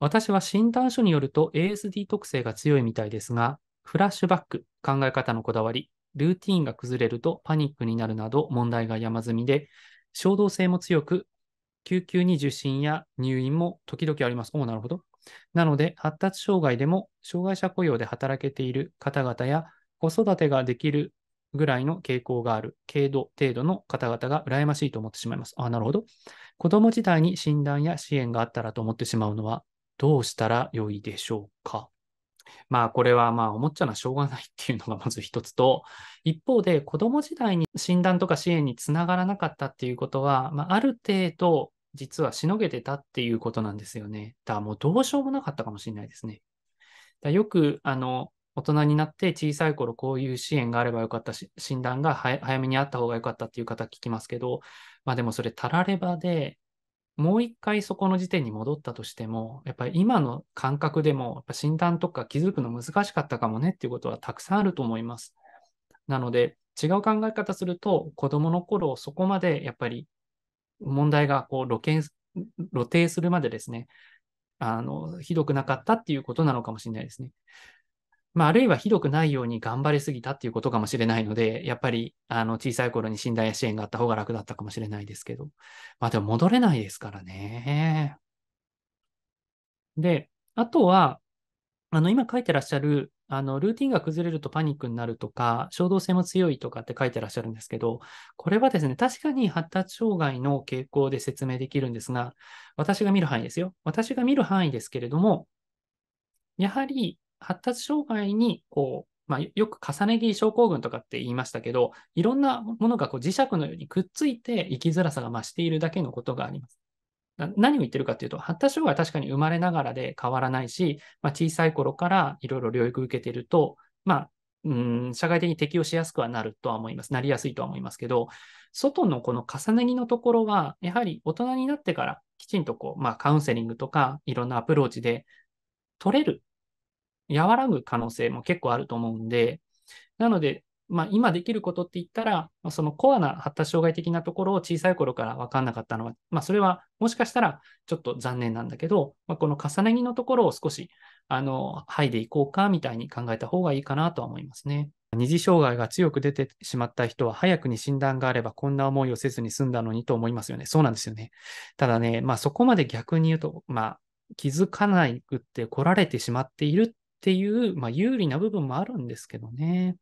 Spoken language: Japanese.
私は診断書によると ASD 特性が強いみたいですが、フラッシュバック、考え方のこだわり、ルーティーンが崩れるとパニックになるなど問題が山積みで、衝動性も強く、救急に受診や入院も時々あります。おなるほど。なので、発達障害でも障害者雇用で働けている方々や、子育てができるぐらいの傾向がある、軽度、程度の方々が羨ましいと思ってしまいます。あ、なるほど。子供自体に診断や支援があったらと思ってしまうのは、どうしたらよいでしょうかまあこれはまあおもちゃなしょうがないっていうのがまず一つと、一方で子供時代に診断とか支援につながらなかったっていうことは、まあ、ある程度実はしのげてたっていうことなんですよね。だからもうどうしようもなかったかもしれないですね。だよくあの大人になって小さい頃こういう支援があればよかったし、診断が早めにあった方がよかったっていう方聞きますけど、まあでもそれたらればでもう一回そこの時点に戻ったとしても、やっぱり今の感覚でも、診断とか気づくの難しかったかもねっていうことはたくさんあると思います。なので、違う考え方すると、子供の頃そこまでやっぱり問題がこう露見、露呈するまでですね、あの、ひどくなかったっていうことなのかもしれないですね。まあ、あるいはひどくないように頑張りすぎたっていうことかもしれないので、やっぱりあの小さい頃に診断や支援があった方が楽だったかもしれないですけど、まあでも戻れないですからね。で、あとは、あの今書いてらっしゃるあの、ルーティンが崩れるとパニックになるとか、衝動性も強いとかって書いてらっしゃるんですけど、これはですね、確かに発達障害の傾向で説明できるんですが、私が見る範囲ですよ。私が見る範囲ですけれども、やはり、発達障害にこうまあ、よく重ね着症候群とかって言いましたけど、いろんなものがこう磁石のようにくっついて生きづらさが増しているだけのことがあります。何を言ってるかというと、発達障害は確かに生まれながらで変わらないし、まあ、小さい頃からいろいろ療育受けていると、まあ、うん社会的に適応しやすくはなるとは思います。なりやすいとは思いますけど、外のこの重ね着のところは、やはり大人になってからきちんとこう、まあ、カウンセリングとかいろんなアプローチで取れる和らぐ可能性も結構あると思うんで、なので、まあ、今できることって言ったら、まあ、そのコアな発達障害的なところを小さい頃から分かんなかったのは、まあ、それはもしかしたらちょっと残念なんだけど、まあ、この重ね着のところを少し、あの、剥いでいこうかみたいに考えた方がいいかなとは思いますね。二次障害が強く出てしまった人は、早くに診断があればこんな思いをせずに済んだのにと思いますよね。そうなんですよね。ただね、まあそこまで逆に言うと、まあ気づかないくって来られてしまっているっていう、まあ、有利な部分もあるんですけどね。